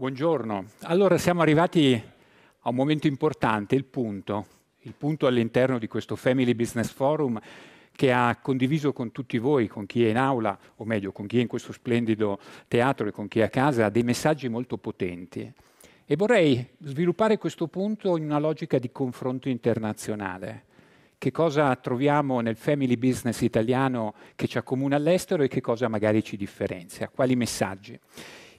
Buongiorno. Allora siamo arrivati a un momento importante, il punto, il punto all'interno di questo Family Business Forum che ha condiviso con tutti voi, con chi è in aula, o meglio, con chi è in questo splendido teatro e con chi è a casa, dei messaggi molto potenti. E vorrei sviluppare questo punto in una logica di confronto internazionale. Che cosa troviamo nel family business italiano che ci accomuna all'estero e che cosa magari ci differenzia? Quali messaggi?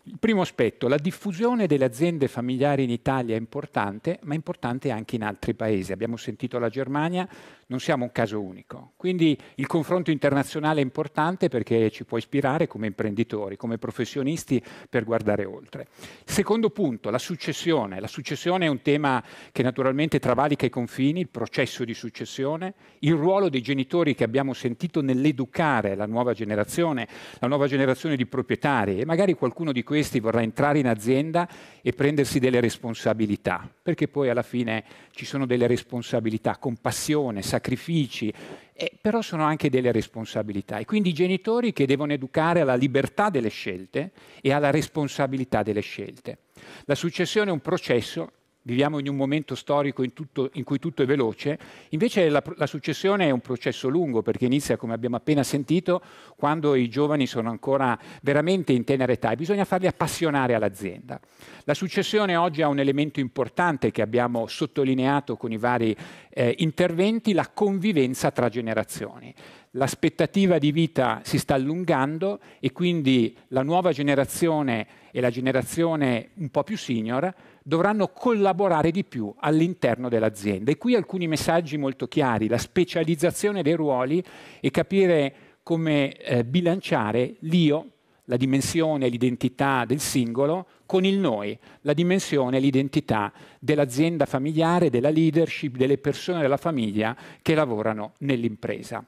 Il primo aspetto, la diffusione delle aziende familiari in Italia è importante, ma è importante anche in altri paesi. Abbiamo sentito la Germania, non siamo un caso unico. Quindi il confronto internazionale è importante perché ci può ispirare come imprenditori, come professionisti per guardare oltre. Secondo punto, la successione. La successione è un tema che naturalmente travalica i confini, il processo di successione, il ruolo dei genitori che abbiamo sentito nell'educare la nuova generazione, la nuova generazione di proprietari e magari qualcuno di questi vorrà entrare in azienda e prendersi delle responsabilità, perché poi alla fine ci sono delle responsabilità, con passione, sacrifici, eh, però sono anche delle responsabilità. E quindi i genitori che devono educare alla libertà delle scelte e alla responsabilità delle scelte. La successione è un processo viviamo in un momento storico in, tutto, in cui tutto è veloce, invece la, la, successione è un processo lungo perché inizia, come abbiamo appena sentito, quando i giovani sono ancora veramente in tenera età e bisogna farli appassionare all'azienda. La successione oggi ha un elemento importante che abbiamo sottolineato con i vari eh, interventi la convivenza tra generazioni. L'aspettativa di vita si sta allungando e quindi la nuova generazione e la generazione un po' più senior dovranno collaborare di più all'interno dell'azienda. E qui alcuni messaggi molto chiari, la specializzazione dei ruoli e capire come eh, bilanciare l'io la dimensione e l'identità del singolo con il noi, la dimensione e l'identità dell'azienda familiare, della leadership, delle persone della famiglia che lavorano nell'impresa.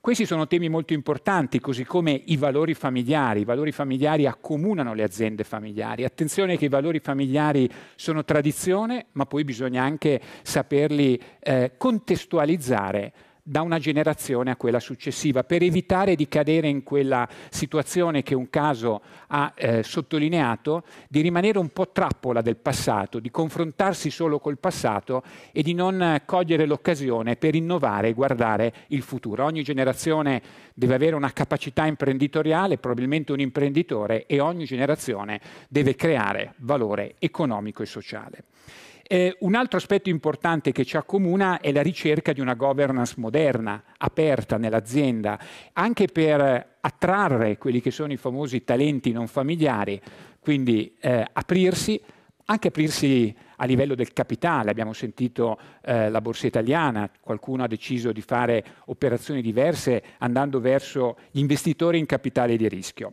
Questi sono temi molto importanti, così come i valori familiari. I valori familiari accomunano le aziende familiari. Attenzione che i valori familiari sono tradizione, ma poi bisogna anche saperli eh, contestualizzare da una generazione a quella successiva, per evitare di cadere in quella situazione che un caso ha eh, sottolineato, di rimanere un po' trappola del passato, di confrontarsi solo col passato e di non cogliere l'occasione per innovare e guardare il futuro. Ogni generazione deve avere una capacità imprenditoriale, probabilmente un imprenditore, e ogni generazione deve creare valore economico e sociale. Eh, un altro aspetto importante che ci accomuna è la ricerca di una governance moderna, aperta nell'azienda, anche per attrarre quelli che sono i famosi talenti non familiari, quindi eh, aprirsi, anche aprirsi a livello del capitale, abbiamo sentito eh, la borsa italiana, qualcuno ha deciso di fare operazioni diverse andando verso gli investitori in capitale di rischio.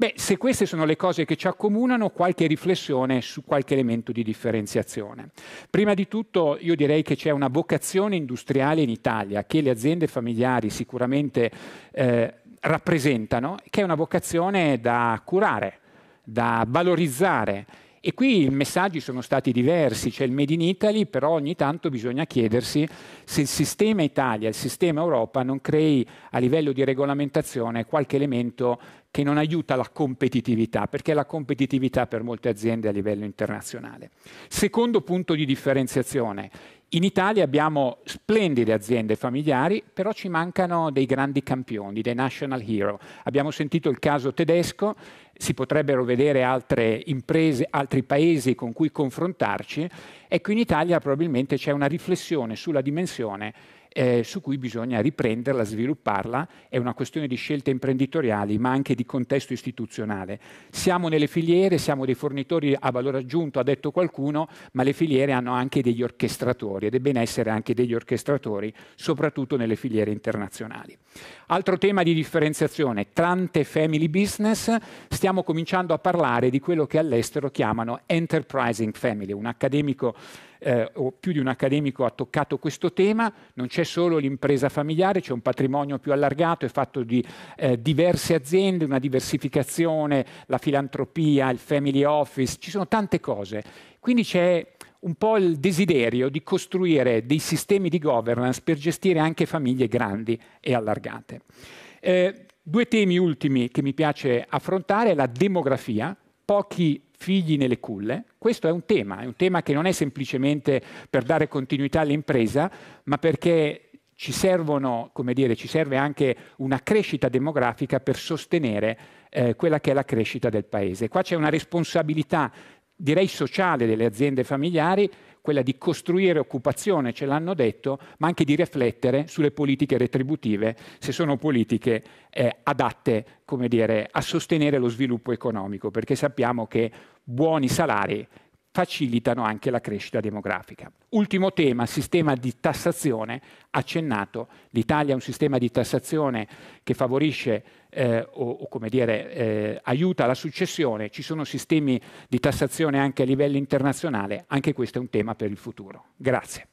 Beh, se queste sono le cose che ci accomunano, qualche riflessione su qualche elemento di differenziazione. Prima di tutto io direi che c'è una vocazione industriale in Italia che le aziende familiari sicuramente eh, rappresentano, che è una vocazione da curare, da valorizzare e qui i messaggi sono stati diversi, c'è cioè il Made in Italy, però ogni tanto bisogna chiedersi se il sistema Italia, il sistema Europa non crei a livello di regolamentazione qualche elemento che non aiuta la competitività, perché la competitività per molte aziende a livello internazionale. Secondo punto di differenziazione, in Italia abbiamo splendide aziende familiari, però ci mancano dei grandi campioni, dei national hero. Abbiamo sentito il caso tedesco, si potrebbero vedere altre imprese, altri paesi con cui confrontarci. Ecco, in Italia probabilmente c'è una riflessione sulla dimensione eh, su cui bisogna riprenderla, svilupparla, è una questione di scelte imprenditoriali ma anche di contesto istituzionale. Siamo nelle filiere, siamo dei fornitori a valore aggiunto, ha detto qualcuno, ma le filiere hanno anche degli orchestratori ed è bene essere anche degli orchestratori, soprattutto nelle filiere internazionali. Altro tema di differenziazione, tante family business, stiamo cominciando a parlare di quello che all'estero chiamano enterprising family, un accademico eh, o più di un accademico ha toccato questo tema, non c'è solo l'impresa familiare, c'è un patrimonio più allargato, è fatto di eh, diverse aziende, una diversificazione, la filantropia, il family office, ci sono tante cose. Quindi c'è un po' il desiderio di costruire dei sistemi di governance per gestire anche famiglie grandi e allargate. Eh, due temi ultimi che mi piace affrontare, la demografia. Pochi figli nelle culle, questo è un tema, è un tema che non è semplicemente per dare continuità all'impresa, ma perché ci, servono, dire, ci serve anche una crescita demografica per sostenere eh, quella che è la crescita del paese. Qua c'è una responsabilità direi sociale delle aziende familiari quella di costruire occupazione, ce l'hanno detto, ma anche di riflettere sulle politiche retributive, se sono politiche eh, adatte dire, a sostenere lo sviluppo economico, perché sappiamo che buoni salari facilitano anche la crescita demografica. Ultimo tema, sistema di tassazione accennato. L'Italia ha un sistema di tassazione che favorisce eh, o, o, come dire, eh, aiuta la successione. Ci sono sistemi di tassazione anche a livello internazionale. Anche questo è un tema per il futuro. Grazie.